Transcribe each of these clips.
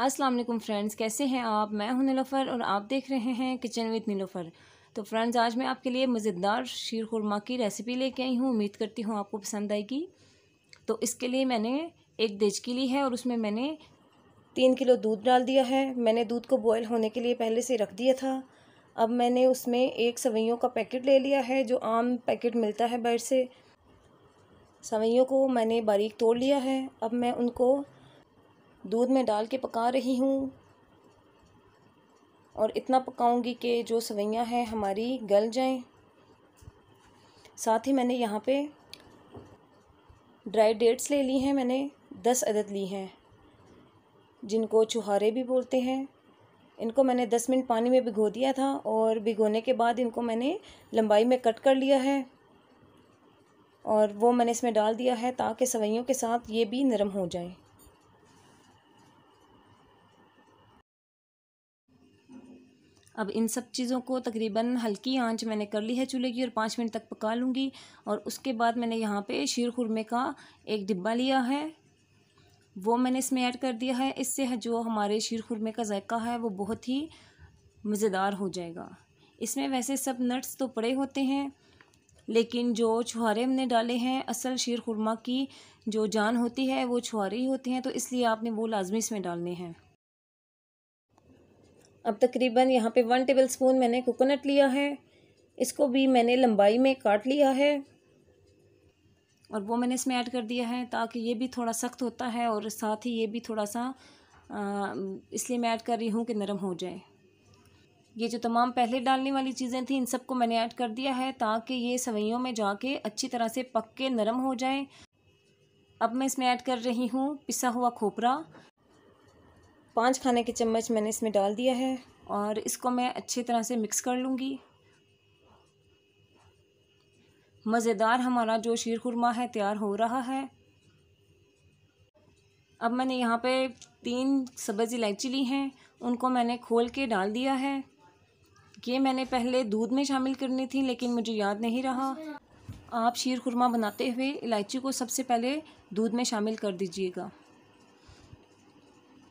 अस्सलाम वालेकुम फ्रेंड्स कैसे हैं आप मैं हूं नीलोफ़र और आप देख रहे हैं किचन विद नीलोफ़र तो फ्रेंड्स आज मैं आपके लिए मज़ेदार शीर खुरमा की रेसिपी लेके आई हूं उम्मीद करती हूं आपको पसंद आएगी तो इसके लिए मैंने एक देचकी ली है और उसमें मैंने तीन किलो दूध डाल दिया है मैंने दूध को बॉयल होने के लिए पहले से रख दिया था अब मैंने उसमें एक सवैयों का पैकेट ले लिया है जो आम पैकेट मिलता है बाहर से सवैयों को मैंने बारीक तोड़ लिया है अब मैं उनको दूध में डाल के पका रही हूँ और इतना पकाऊंगी कि जो सवैयाँ हैं हमारी गल जाएं साथ ही मैंने यहाँ पे ड्राई डेट्स ले ली हैं मैंने दस अदद ली हैं जिनको चुहारे भी बोलते हैं इनको मैंने दस मिनट पानी में भिगो दिया था और भिगोने के बाद इनको मैंने लंबाई में कट कर लिया है और वो मैंने इसमें डाल दिया है ताकि सवैयों के साथ ये भी नरम हो जाए अब इन सब चीज़ों को तकरीबन हल्की आंच मैंने कर ली है चूल्हे की और पाँच मिनट तक पका लूँगी और उसके बाद मैंने यहाँ पे शीर खुरमे का एक डिब्बा लिया है वो मैंने इसमें ऐड कर दिया है इससे जो हमारे शीर खुरमे का जायका है वो बहुत ही मज़ेदार हो जाएगा इसमें वैसे सब नट्स तो पड़े होते हैं लेकिन जो छुहारे हमने डाले हैं असल शीर खुरमा की जो जान होती है वो छुहारे ही होते हैं तो इसलिए आपने वो लाजमी इसमें डालने हैं अब तकरीबन यहाँ पे वन टेबल स्पून मैंने कोकोनट लिया है इसको भी मैंने लंबाई में काट लिया है और वो मैंने इसमें ऐड कर दिया है ताकि ये भी थोड़ा सख्त होता है और साथ ही ये भी थोड़ा सा इसलिए मैं ऐड कर रही हूँ कि नरम हो जाए ये जो तमाम पहले डालने वाली चीज़ें थी इन सब को मैंने ऐड कर दिया है ताकि ये सवैयों में जाके अच्छी तरह से पक के नरम हो जाए अब मैं इसमें ऐड कर रही हूँ पिसा हुआ खोपरा पाँच खाने के चम्मच मैंने इसमें डाल दिया है और इसको मैं अच्छी तरह से मिक्स कर लूँगी मज़ेदार हमारा जो शीर खुरमा है तैयार हो रहा है अब मैंने यहाँ पे तीन सब्ज़ इलायची ली हैं उनको मैंने खोल के डाल दिया है ये मैंने पहले दूध में शामिल करनी थी लेकिन मुझे याद नहीं रहा आप शीर खुरमा बनाते हुए इलायची को सबसे पहले दूध में शामिल कर दीजिएगा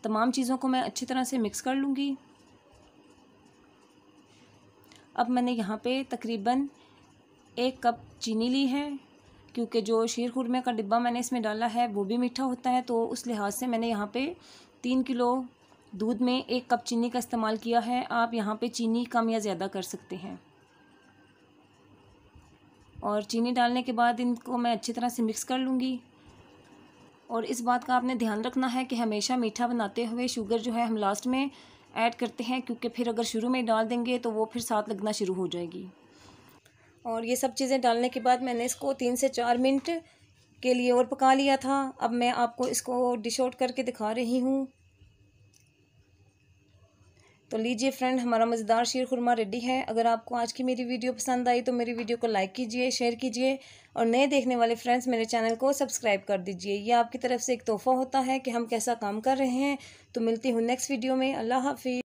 तमाम चीज़ों को मैं अच्छी तरह से मिक्स कर लूँगी अब मैंने यहाँ पे तकरीबन एक कप चीनी ली है क्योंकि जो शीर खुरमे का डिब्बा मैंने इसमें डाला है वो भी मीठा होता है तो उस लिहाज से मैंने यहाँ पे तीन किलो दूध में एक कप चीनी का इस्तेमाल किया है आप यहाँ पे चीनी कम या ज़्यादा कर सकते हैं और चीनी डालने के बाद इनको मैं अच्छी तरह से मिक्स कर लूँगी और इस बात का आपने ध्यान रखना है कि हमेशा मीठा बनाते हुए शुगर जो है हम लास्ट में ऐड करते हैं क्योंकि फिर अगर शुरू में डाल देंगे तो वो फिर साथ लगना शुरू हो जाएगी और ये सब चीज़ें डालने के बाद मैंने इसको तीन से चार मिनट के लिए और पका लिया था अब मैं आपको इसको डिश आउट करके दिखा रही हूँ तो लीजिए फ्रेंड हमारा मज़ेदार शीर खुरमा रेडी है अगर आपको आज की मेरी वीडियो पसंद आई तो मेरी वीडियो को लाइक कीजिए शेयर कीजिए और नए देखने वाले फ्रेंड्स मेरे चैनल को सब्सक्राइब कर दीजिए ये आपकी तरफ से एक तोहफा होता है कि हम कैसा काम कर रहे हैं तो मिलती हूँ नेक्स्ट वीडियो में अल्लाह हाफिज़